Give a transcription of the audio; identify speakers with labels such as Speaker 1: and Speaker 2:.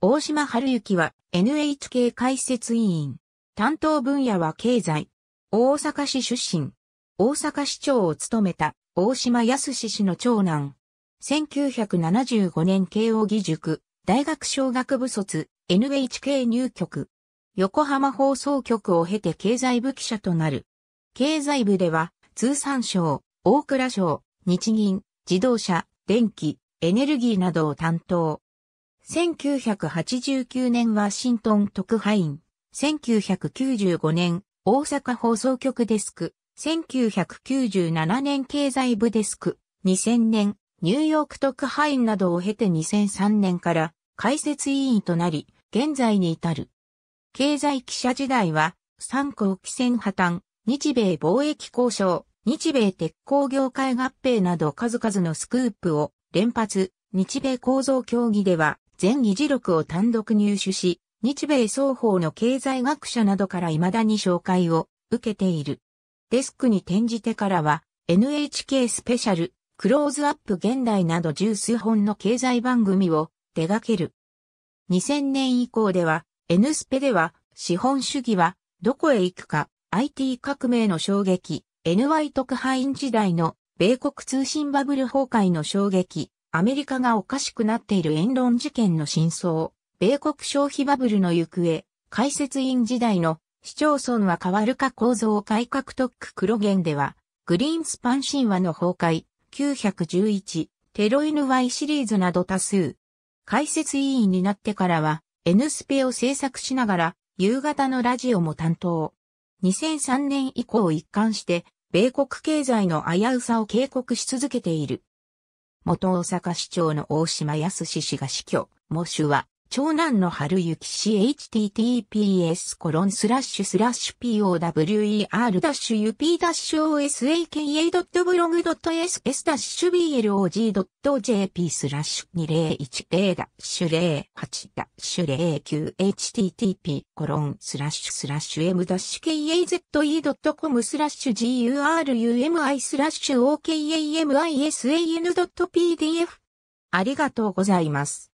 Speaker 1: 大島春之は NHK 解説委員。担当分野は経済。大阪市出身。大阪市長を務めた大島康氏の長男。1975年慶応義塾大学小学部卒 NHK 入局。横浜放送局を経て経済部記者となる。経済部では通産省、大蔵省、日銀、自動車、電気、エネルギーなどを担当。1989年ワシントン特派員、1995年大阪放送局デスク、1997年経済部デスク、2000年ニューヨーク特派員などを経て2003年から解説委員となり、現在に至る。経済記者時代は、三国汽船破綻、日米貿易交渉、日米鉄鋼業界合併など数々のスクープを連発、日米構造協議では全議事録を単独入手し、日米双方の経済学者などから未だに紹介を受けている。デスクに転じてからは NHK スペシャル、クローズアップ現代など十数本の経済番組を手掛ける。2000年以降では N スペでは資本主義はどこへ行くか IT 革命の衝撃、NY 特派員時代の米国通信バブル崩壊の衝撃、アメリカがおかしくなっている言論事件の真相、米国消費バブルの行方、解説員時代の市町村は変わるか構造改革特区黒源では、グリーンスパン神話の崩壊、911、テロイヌ y シリーズなど多数。解説委員になってからは、N スペを制作しながら、夕方のラジオも担当。2003年以降一貫して、米国経済の危うさを警告し続けている。元大阪市長の大島康氏が死去、喪主は長男の春幸氏 https コロンスラッシュスラッシュ power-up-osaka.blog.ss-blog.jp スラッシュ 2010-08-09http コロンスラッシュスラッシュ m-kaze.com スラッシュ gurumi スラッシュ okamisan.pdf ありがとうございます。